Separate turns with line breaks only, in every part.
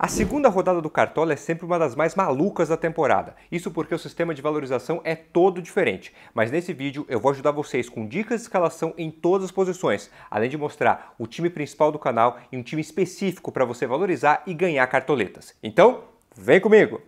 A segunda rodada do Cartola é sempre uma das mais malucas da temporada, isso porque o sistema de valorização é todo diferente, mas nesse vídeo eu vou ajudar vocês com dicas de escalação em todas as posições, além de mostrar o time principal do canal e um time específico para você valorizar e ganhar cartoletas. Então, vem comigo!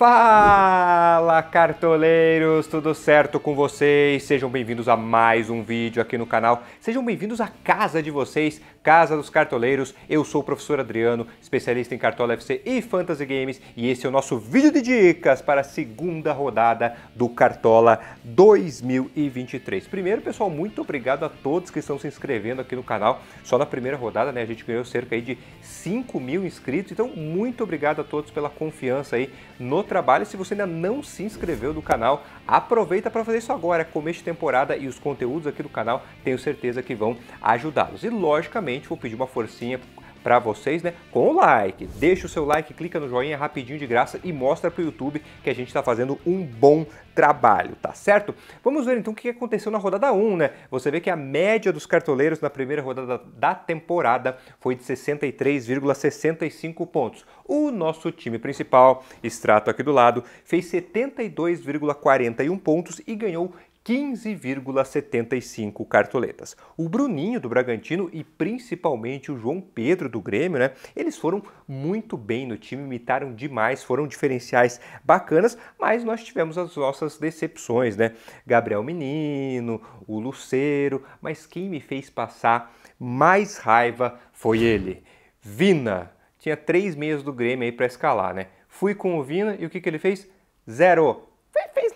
Fala cartoleiros, tudo certo com vocês? Sejam bem-vindos a mais um vídeo aqui no canal. Sejam bem-vindos à casa de vocês, Casa dos Cartoleiros. Eu sou o professor Adriano, especialista em Cartola FC e Fantasy Games, e esse é o nosso vídeo de dicas para a segunda rodada do Cartola 2023. Primeiro, pessoal, muito obrigado a todos que estão se inscrevendo aqui no canal. Só na primeira rodada, né, a gente ganhou cerca aí de 5 mil inscritos, então muito obrigado a todos pela confiança aí no trabalho. Se você ainda não se inscreveu no canal, aproveita para fazer isso agora. É começo de temporada e os conteúdos aqui do canal tenho certeza que vão ajudá-los. E logicamente vou pedir uma forcinha para vocês, né? Com o like. Deixa o seu like, clica no joinha rapidinho de graça e mostra para o YouTube que a gente está fazendo um bom trabalho, tá certo? Vamos ver então o que aconteceu na rodada 1, né? Você vê que a média dos cartoleiros na primeira rodada da temporada foi de 63,65 pontos. O nosso time principal, extrato aqui do lado, fez 72,41 pontos e ganhou 15,75 cartoletas. O Bruninho do Bragantino e principalmente o João Pedro do Grêmio, né? Eles foram muito bem no time, imitaram demais, foram diferenciais bacanas, mas nós tivemos as nossas decepções, né? Gabriel Menino, o Luceiro, mas quem me fez passar mais raiva foi ele, Vina. Tinha três meias do Grêmio aí para escalar, né? Fui com o Vina e o que, que ele fez? Zero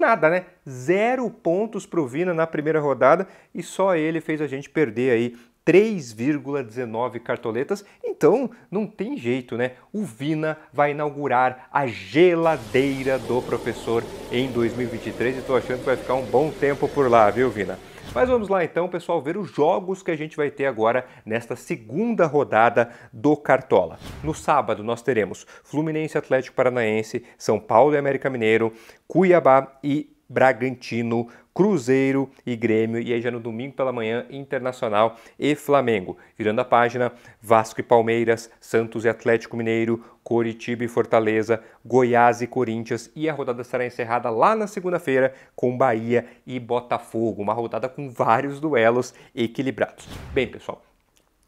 nada, né? Zero pontos para o Vina na primeira rodada e só ele fez a gente perder aí 3,19 cartoletas. Então, não tem jeito, né? O Vina vai inaugurar a geladeira do professor em 2023 e tô achando que vai ficar um bom tempo por lá, viu, Vina? Mas vamos lá então, pessoal, ver os jogos que a gente vai ter agora nesta segunda rodada do Cartola. No sábado nós teremos Fluminense Atlético Paranaense, São Paulo e América Mineiro, Cuiabá e Bragantino Cruzeiro e Grêmio, e aí já no domingo pela manhã, Internacional e Flamengo. Virando a página, Vasco e Palmeiras, Santos e Atlético Mineiro, Coritiba e Fortaleza, Goiás e Corinthians, e a rodada será encerrada lá na segunda-feira com Bahia e Botafogo. Uma rodada com vários duelos equilibrados. Bem, pessoal,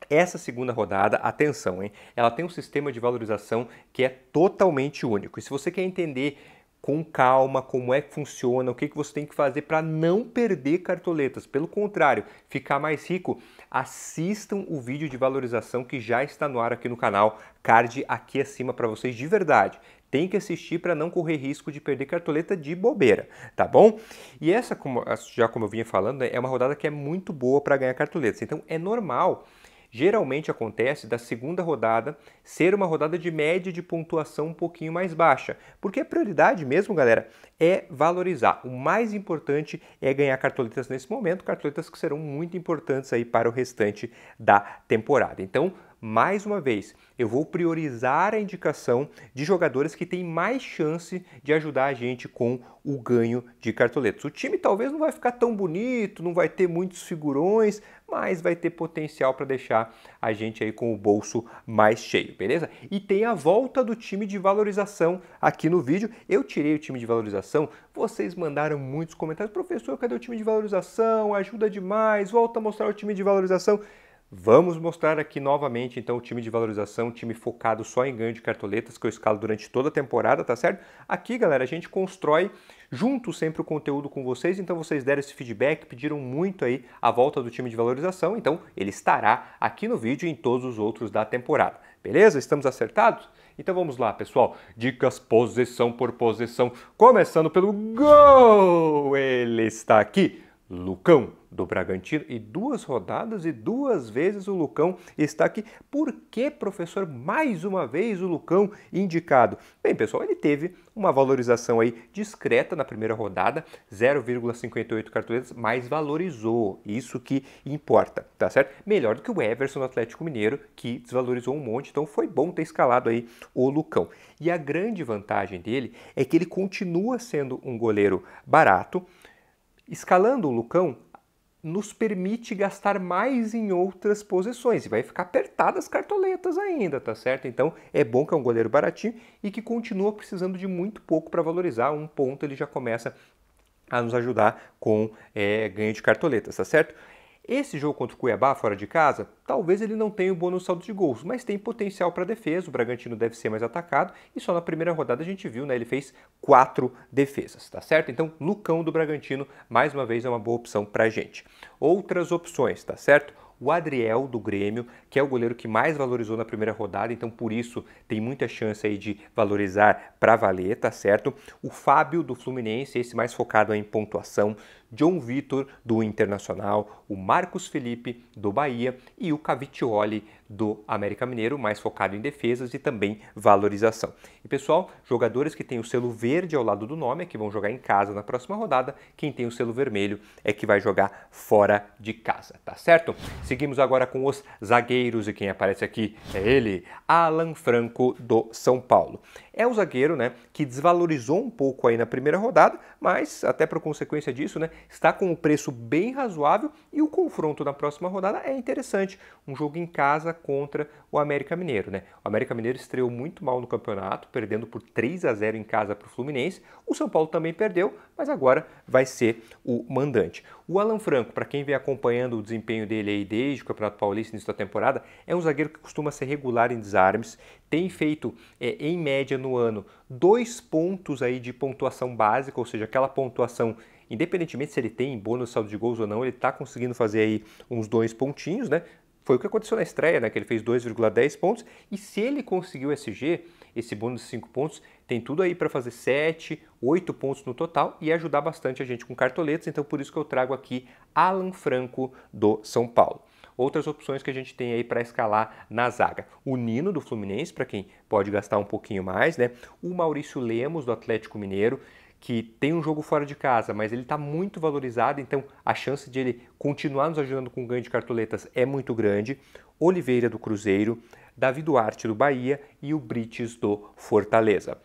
essa segunda rodada, atenção, hein? Ela tem um sistema de valorização que é totalmente único. E se você quer entender com calma como é que funciona, o que, que você tem que fazer para não perder cartoletas. Pelo contrário, ficar mais rico, assistam o vídeo de valorização que já está no ar aqui no canal, card aqui acima para vocês de verdade. Tem que assistir para não correr risco de perder cartoleta de bobeira, tá bom? E essa, já como eu vinha falando, né, é uma rodada que é muito boa para ganhar cartoletas. Então é normal geralmente acontece da segunda rodada ser uma rodada de média de pontuação um pouquinho mais baixa, porque a prioridade mesmo, galera, é valorizar. O mais importante é ganhar cartoletas nesse momento, cartoletas que serão muito importantes aí para o restante da temporada. Então, mais uma vez, eu vou priorizar a indicação de jogadores que têm mais chance de ajudar a gente com o ganho de cartoletas. O time talvez não vai ficar tão bonito, não vai ter muitos figurões, mas vai ter potencial para deixar a gente aí com o bolso mais cheio, beleza? E tem a volta do time de valorização aqui no vídeo. Eu tirei o time de valorização, vocês mandaram muitos comentários, professor, cadê o time de valorização? Ajuda demais, volta a mostrar o time de valorização. Vamos mostrar aqui novamente então o time de valorização, time focado só em ganho de cartoletas que eu escalo durante toda a temporada, tá certo? Aqui, galera, a gente constrói junto sempre o conteúdo com vocês, então vocês deram esse feedback, pediram muito aí a volta do time de valorização, então ele estará aqui no vídeo e em todos os outros da temporada. Beleza? Estamos acertados? Então vamos lá, pessoal. Dicas posição por posição, começando pelo gol. Ele está aqui Lucão do Bragantino e duas rodadas e duas vezes o Lucão está aqui. Por que, professor, mais uma vez o Lucão indicado? Bem, pessoal, ele teve uma valorização aí discreta na primeira rodada, 0,58 cartoletas, mas valorizou, isso que importa, tá certo? Melhor do que o Everson no Atlético Mineiro, que desvalorizou um monte, então foi bom ter escalado aí o Lucão. E a grande vantagem dele é que ele continua sendo um goleiro barato, Escalando o Lucão nos permite gastar mais em outras posições e vai ficar apertado as cartoletas ainda, tá certo? Então é bom que é um goleiro baratinho e que continua precisando de muito pouco para valorizar. Um ponto ele já começa a nos ajudar com é, ganho de cartoletas, tá certo? Esse jogo contra o Cuiabá fora de casa, talvez ele não tenha um bônus saldo de gols, mas tem potencial para defesa. O Bragantino deve ser mais atacado e só na primeira rodada a gente viu, né? Ele fez quatro defesas, tá certo? Então, Lucão do Bragantino, mais uma vez, é uma boa opção para gente. Outras opções, tá certo? o Adriel do Grêmio, que é o goleiro que mais valorizou na primeira rodada, então por isso tem muita chance aí de valorizar para valer, tá certo? O Fábio do Fluminense, esse mais focado em pontuação, John Vitor do Internacional, o Marcos Felipe do Bahia e o Cavitioli do América Mineiro, mais focado em defesas e também valorização. E pessoal, jogadores que têm o selo verde ao lado do nome é que vão jogar em casa na próxima rodada, quem tem o selo vermelho é que vai jogar fora de casa, tá certo? Seguimos agora com os zagueiros e quem aparece aqui é ele, Alan Franco do São Paulo. É o zagueiro né, que desvalorizou um pouco aí na primeira rodada, mas até por consequência disso, né, está com um preço bem razoável e o confronto na próxima rodada é interessante. Um jogo em casa contra o América Mineiro. Né? O América Mineiro estreou muito mal no campeonato, perdendo por 3 a 0 em casa para o Fluminense. O São Paulo também perdeu, mas agora vai ser o mandante. O Alan Franco, para quem vem acompanhando o desempenho dele aí desde o Campeonato Paulista, início da temporada, é um zagueiro que costuma ser regular em desarmes, tem feito, é, em média no ano, dois pontos aí de pontuação básica, ou seja, aquela pontuação independentemente se ele tem bônus saldo de gols ou não, ele está conseguindo fazer aí uns dois pontinhos, né? Foi o que aconteceu na estreia, né? Que ele fez 2,10 pontos. E se ele conseguiu SG, esse bônus de 5 pontos tem tudo aí para fazer 7, 8 pontos no total e ajudar bastante a gente com cartoletas, então por isso que eu trago aqui Alan Franco do São Paulo outras opções que a gente tem aí para escalar na zaga. O Nino do Fluminense, para quem pode gastar um pouquinho mais, né? O Maurício Lemos do Atlético Mineiro, que tem um jogo fora de casa, mas ele está muito valorizado, então a chance de ele continuar nos ajudando com ganho de cartoletas é muito grande. Oliveira do Cruzeiro, Davi Duarte do Bahia e o Brites do Fortaleza.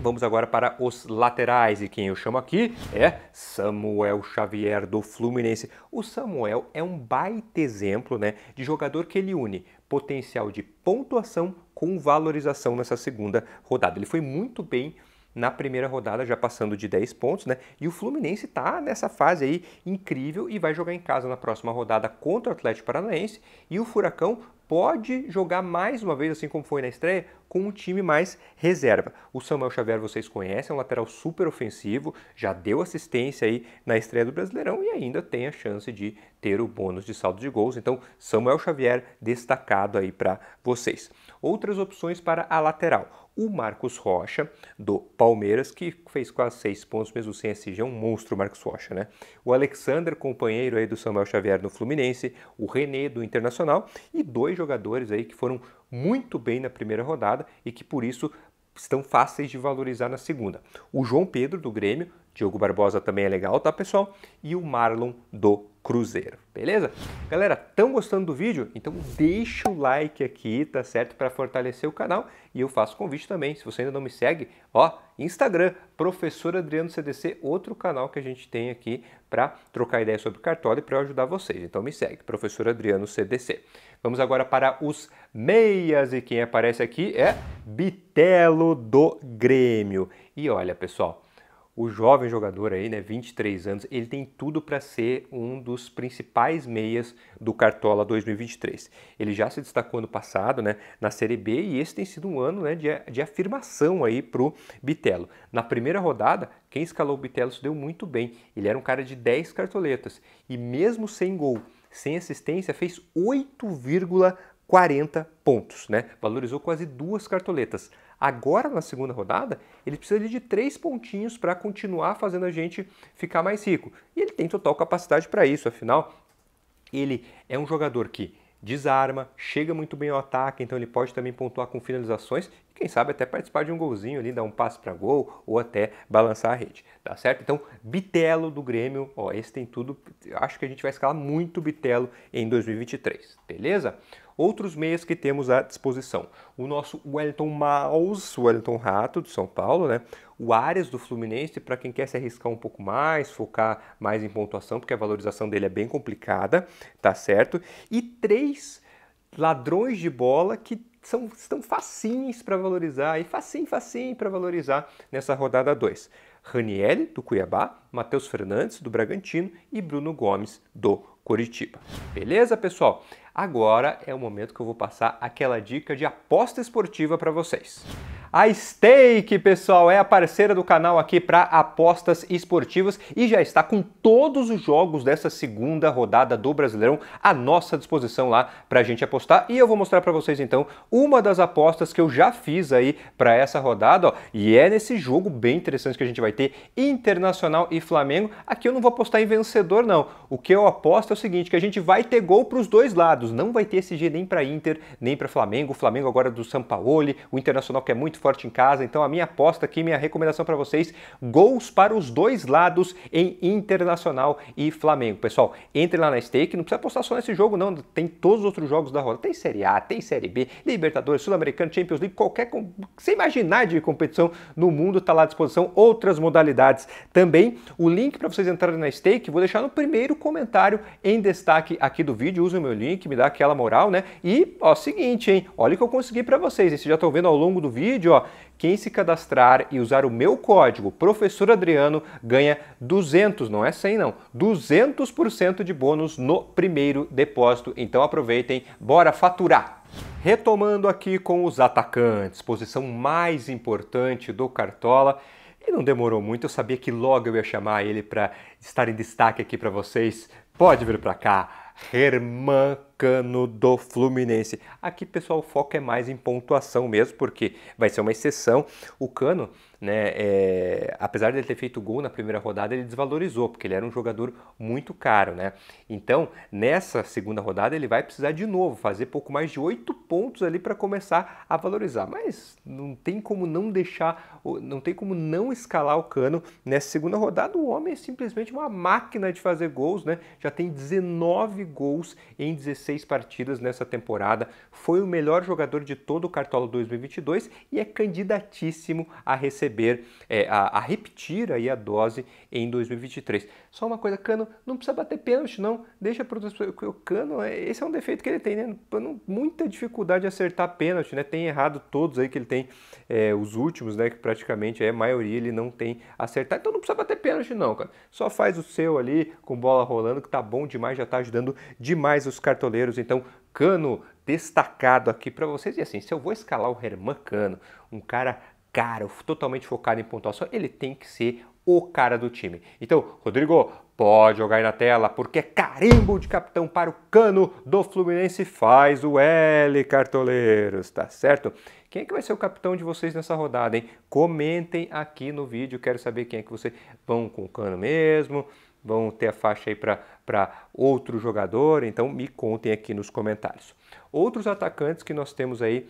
Vamos agora para os laterais e quem eu chamo aqui é Samuel Xavier do Fluminense. O Samuel é um baita exemplo, né, de jogador que ele une potencial de pontuação com valorização nessa segunda rodada. Ele foi muito bem na primeira rodada, já passando de 10 pontos, né? E o Fluminense está nessa fase aí incrível e vai jogar em casa na próxima rodada contra o Atlético Paranaense. E o Furacão pode jogar mais uma vez, assim como foi na estreia, com um time mais reserva. O Samuel Xavier vocês conhecem, é um lateral super ofensivo, já deu assistência aí na estreia do Brasileirão e ainda tem a chance de ter o bônus de saldo de gols. Então, Samuel Xavier destacado aí para vocês. Outras opções para a lateral o Marcos Rocha, do Palmeiras, que fez quase seis pontos, mesmo sem esse é um monstro Marcos Rocha, né? O Alexander, companheiro aí do Samuel Xavier no Fluminense, o René do Internacional e dois jogadores aí que foram muito bem na primeira rodada e que por isso estão fáceis de valorizar na segunda. O João Pedro do Grêmio, Diogo Barbosa também é legal, tá pessoal? E o Marlon do Cruzeiro, beleza? Galera, tão gostando do vídeo? Então deixa o like aqui, tá certo? Para fortalecer o canal e eu faço convite também, se você ainda não me segue, ó, Instagram, Professor Adriano CDC, outro canal que a gente tem aqui para trocar ideias sobre cartola e para ajudar vocês. Então me segue, Professor Adriano CDC. Vamos agora para os meias e quem aparece aqui é Bitelo do Grêmio. E olha, pessoal, o jovem jogador aí, né, 23 anos, ele tem tudo para ser um dos principais meias do Cartola 2023. Ele já se destacou ano passado, né, na Série B e esse tem sido um ano, né, de, de afirmação aí pro Bitelo. Na primeira rodada, quem escalou o Bitelo se deu muito bem. Ele era um cara de 10 cartoletas e mesmo sem gol, sem assistência, fez 8,9 40 pontos, né? Valorizou quase duas cartoletas. Agora, na segunda rodada, ele precisa de três pontinhos para continuar fazendo a gente ficar mais rico. E ele tem total capacidade para isso, afinal, ele é um jogador que desarma, chega muito bem ao ataque, então ele pode também pontuar com finalizações e quem sabe até participar de um golzinho ali, dar um passe para gol ou até balançar a rede, tá certo? Então, Bitelo do Grêmio, ó, esse tem tudo, acho que a gente vai escalar muito Bitelo em 2023, beleza? outros meios que temos à disposição. O nosso Wellington Maus, Wellington Rato, de São Paulo, né? o Ares do Fluminense, para quem quer se arriscar um pouco mais, focar mais em pontuação, porque a valorização dele é bem complicada, tá certo? E três ladrões de bola que são, estão facinhos para valorizar, e facinho, facinho para valorizar nessa rodada 2. Raniel, do Cuiabá, Matheus Fernandes, do Bragantino e Bruno Gomes, do Coritiba. Beleza, pessoal? Agora é o momento que eu vou passar aquela dica de aposta esportiva para vocês. A Stake, pessoal, é a parceira do canal aqui para apostas esportivas e já está com todos os jogos dessa segunda rodada do Brasileirão à nossa disposição lá para a gente apostar. E eu vou mostrar para vocês então uma das apostas que eu já fiz aí para essa rodada, ó, e é nesse jogo bem interessante que a gente vai ter Internacional e Flamengo. Aqui eu não vou apostar em vencedor, não. O que eu aposto é o seguinte: que a gente vai ter gol para os dois lados não vai ter esse G nem para Inter, nem para Flamengo. O Flamengo agora é do Sampaoli, o Internacional que é muito forte em casa. Então a minha aposta aqui, minha recomendação para vocês, gols para os dois lados em Internacional e Flamengo. Pessoal, entre lá na stake, não precisa apostar só nesse jogo não, tem todos os outros jogos da roda. Tem Série A, tem Série B, Libertadores, Sul-Americano, Champions League, qualquer você imaginar de competição no mundo está lá à disposição, outras modalidades também. O link para vocês entrarem na stake, vou deixar no primeiro comentário em destaque aqui do vídeo. Use o meu link, me dá aquela moral, né? E, ó, seguinte, hein? Olha o que eu consegui para vocês. Vocês já estão vendo ao longo do vídeo, ó. Quem se cadastrar e usar o meu código Professor Adriano ganha 200, não é 100 não, 200% de bônus no primeiro depósito. Então aproveitem, bora faturar! Retomando aqui com os atacantes, posição mais importante do Cartola. E não demorou muito, eu sabia que logo eu ia chamar ele para estar em destaque aqui para vocês. Pode vir para cá. Herman Cano do Fluminense. Aqui, pessoal, o foco é mais em pontuação mesmo, porque vai ser uma exceção. O Cano né? É, apesar de ele ter feito gol na primeira rodada, ele desvalorizou, porque ele era um jogador muito caro, né? Então, nessa segunda rodada, ele vai precisar de novo fazer pouco mais de oito pontos ali para começar a valorizar. Mas não tem como não deixar, não tem como não escalar o cano nessa segunda rodada. O homem é simplesmente uma máquina de fazer gols, né? Já tem 19 gols em 16 partidas nessa temporada. Foi o melhor jogador de todo o Cartola 2022 e é candidatíssimo a receber receber, é, a, a, repetir aí a dose em 2023. Só uma coisa, Cano, não precisa bater pênalti não, deixa para outras pessoas. O Cano, é, esse é um defeito que ele tem, né? Muita dificuldade de acertar pênalti, né? Tem errado todos aí que ele tem, é, os últimos, né? Que praticamente é a maioria ele não tem acertado. Então não precisa bater pênalti não, cara. Só faz o seu ali com bola rolando que tá bom demais, já tá ajudando demais os cartoleiros. Então Cano destacado aqui para vocês. E assim, se eu vou escalar o Herman Cano, um cara cara totalmente focado em pontuação, ele tem que ser o cara do time. Então, Rodrigo, pode jogar aí na tela, porque é carimbo de capitão para o cano do Fluminense. Faz o L, cartoleiros, tá certo? Quem é que vai ser o capitão de vocês nessa rodada, hein? Comentem aqui no vídeo, quero saber quem é que vocês vão com o cano mesmo, vão ter a faixa aí para outro jogador, então me contem aqui nos comentários. Outros atacantes que nós temos aí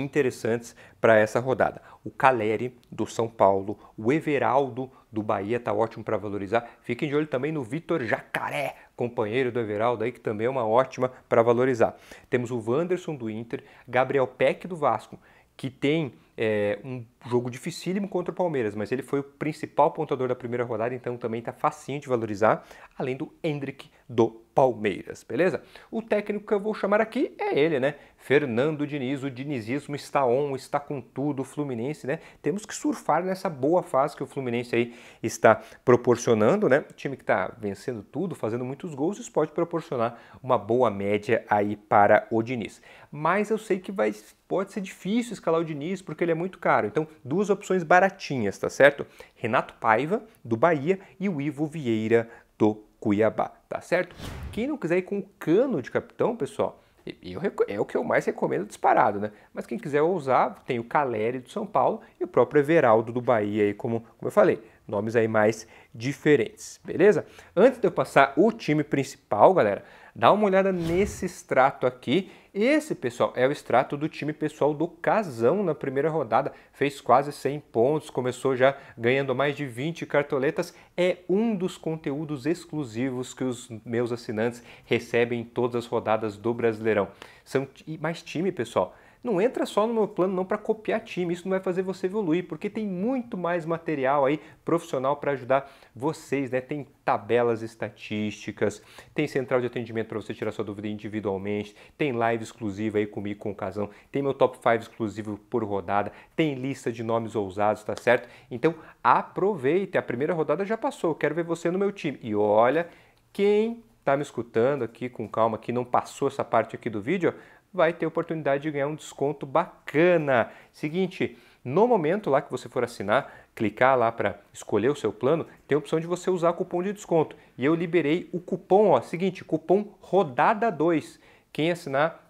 interessantes para essa rodada. O Caleri do São Paulo, o Everaldo do Bahia tá ótimo para valorizar. Fiquem de olho também no Vitor Jacaré, companheiro do Everaldo aí que também é uma ótima para valorizar. Temos o Wanderson do Inter, Gabriel Peck do Vasco, que tem é, um jogo dificílimo contra o Palmeiras, mas ele foi o principal pontador da primeira rodada, então também está facinho de valorizar, além do Hendrick do Palmeiras, beleza? O técnico que eu vou chamar aqui é ele, né? Fernando Diniz, o dinizismo está on, está com tudo, o Fluminense, né? Temos que surfar nessa boa fase que o Fluminense aí está proporcionando, né? O time que está vencendo tudo, fazendo muitos gols, isso pode proporcionar uma boa média aí para o Diniz. Mas eu sei que vai, pode ser difícil escalar o Diniz porque ele é muito caro. Então, duas opções baratinhas, tá certo? Renato Paiva, do Bahia, e o Ivo Vieira, do Cuiabá, tá certo? Quem não quiser ir com cano de capitão, pessoal, eu, é o que eu mais recomendo disparado, né? Mas quem quiser ousar, tem o Caleri do São Paulo e o próprio Everaldo do Bahia, aí, como, como eu falei. Nomes aí mais diferentes, beleza? Antes de eu passar o time principal, galera, dá uma olhada nesse extrato aqui esse, pessoal, é o extrato do time pessoal do Casão na primeira rodada. Fez quase 100 pontos, começou já ganhando mais de 20 cartoletas. É um dos conteúdos exclusivos que os meus assinantes recebem em todas as rodadas do Brasileirão. São mais time, pessoal não entra só no meu plano não para copiar time, isso não vai fazer você evoluir, porque tem muito mais material aí profissional para ajudar vocês, né? Tem tabelas estatísticas, tem central de atendimento para você tirar sua dúvida individualmente, tem live exclusiva aí comigo com o Casão, tem meu top 5 exclusivo por rodada, tem lista de nomes ousados, tá certo? Então, aproveite, a primeira rodada já passou, quero ver você no meu time. E olha, quem tá me escutando aqui com calma, que não passou essa parte aqui do vídeo, ó, vai ter oportunidade de ganhar um desconto bacana. Seguinte, no momento lá que você for assinar, clicar lá para escolher o seu plano, tem a opção de você usar cupom de desconto. E eu liberei o cupom, ó, seguinte, cupom rodada 2. Quem assinar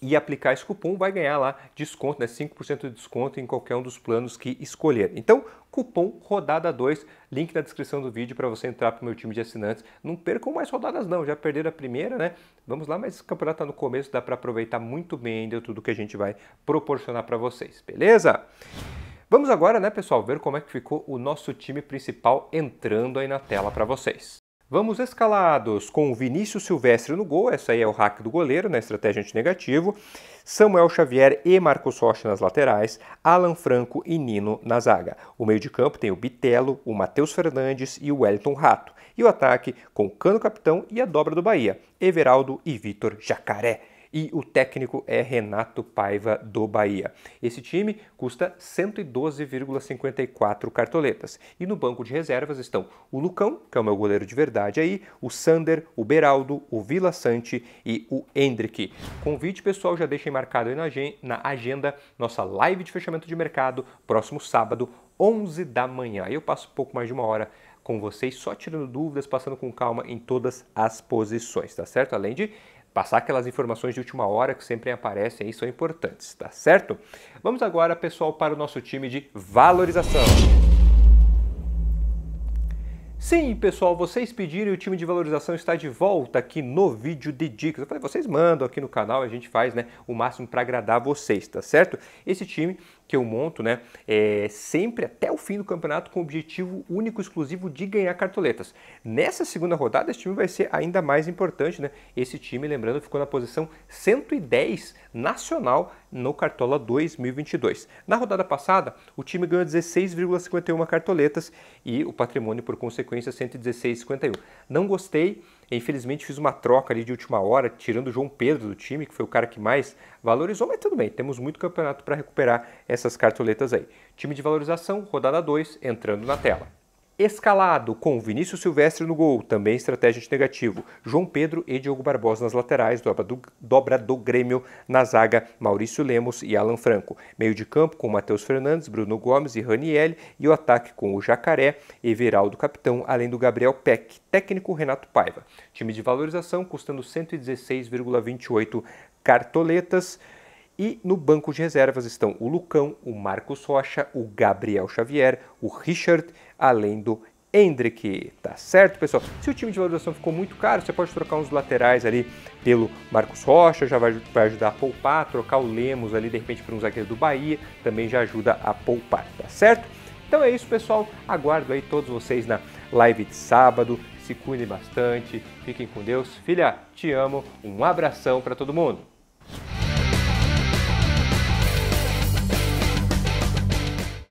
e aplicar esse cupom vai ganhar lá desconto, né? 5% de desconto em qualquer um dos planos que escolher. Então, cupom rodada 2, link na descrição do vídeo para você entrar para o meu time de assinantes. Não percam mais rodadas não, já perderam a primeira, né? Vamos lá, mas esse campeonato está no começo, dá para aproveitar muito bem ainda tudo que a gente vai proporcionar para vocês, beleza? Vamos agora, né, pessoal, ver como é que ficou o nosso time principal entrando aí na tela para vocês. Vamos escalados com o Vinícius Silvestre no gol, essa aí é o hack do goleiro na né? estratégia antinegativo, Samuel Xavier e Marcos Rocha nas laterais, Alan Franco e Nino na zaga. O meio de campo tem o Bitelo, o Matheus Fernandes e o Wellington Rato. E o ataque com o Cano Capitão e a dobra do Bahia, Everaldo e Vitor Jacaré e o técnico é Renato Paiva do Bahia. Esse time custa 112,54 cartoletas. E no banco de reservas estão o Lucão, que é o meu goleiro de verdade aí, o Sander, o Beraldo, o Vila Sante e o Hendrick. Convite pessoal, já deixem marcado aí na agenda nossa live de fechamento de mercado, próximo sábado, 11 da manhã. Aí eu passo um pouco mais de uma hora com vocês, só tirando dúvidas, passando com calma em todas as posições, tá certo? Além de passar aquelas informações de última hora que sempre aparecem aí são importantes, tá certo? Vamos agora, pessoal, para o nosso time de valorização. Sim, pessoal, vocês pediram e o time de valorização está de volta aqui no vídeo de dicas. Eu falei, vocês mandam aqui no canal, a gente faz né, o máximo para agradar vocês, tá certo? Esse time que eu monto, né, é sempre até o fim do campeonato com o objetivo único exclusivo de ganhar cartoletas. Nessa segunda rodada, esse time vai ser ainda mais importante, né? Esse time, lembrando, ficou na posição 110 nacional no Cartola 2022. Na rodada passada, o time ganhou 16,51 cartoletas e o patrimônio, por consequência, 116,51. Não gostei Infelizmente fiz uma troca ali de última hora, tirando o João Pedro do time, que foi o cara que mais valorizou, mas tudo bem, temos muito campeonato para recuperar essas cartoletas aí. Time de valorização, rodada 2, entrando na tela escalado com Vinícius Silvestre no gol, também estratégia de negativo, João Pedro e Diogo Barbosa nas laterais, dobra do, dobra do Grêmio na zaga, Maurício Lemos e Alan Franco. Meio de campo com Matheus Fernandes, Bruno Gomes e Raniel e o ataque com o Jacaré, Everaldo capitão, além do Gabriel Peck, técnico Renato Paiva. Time de valorização custando 116,28 cartoletas. E no banco de reservas estão o Lucão, o Marcos Rocha, o Gabriel Xavier, o Richard, além do Hendrick, tá certo, pessoal? Se o time de valorização ficou muito caro, você pode trocar uns laterais ali pelo Marcos Rocha, já vai, vai ajudar a poupar, trocar o Lemos ali de repente por um zagueiro do Bahia, também já ajuda a poupar, tá certo? Então é isso, pessoal. Aguardo aí todos vocês na live de sábado. Se cuidem bastante, fiquem com Deus. Filha, te amo. Um abração para todo mundo.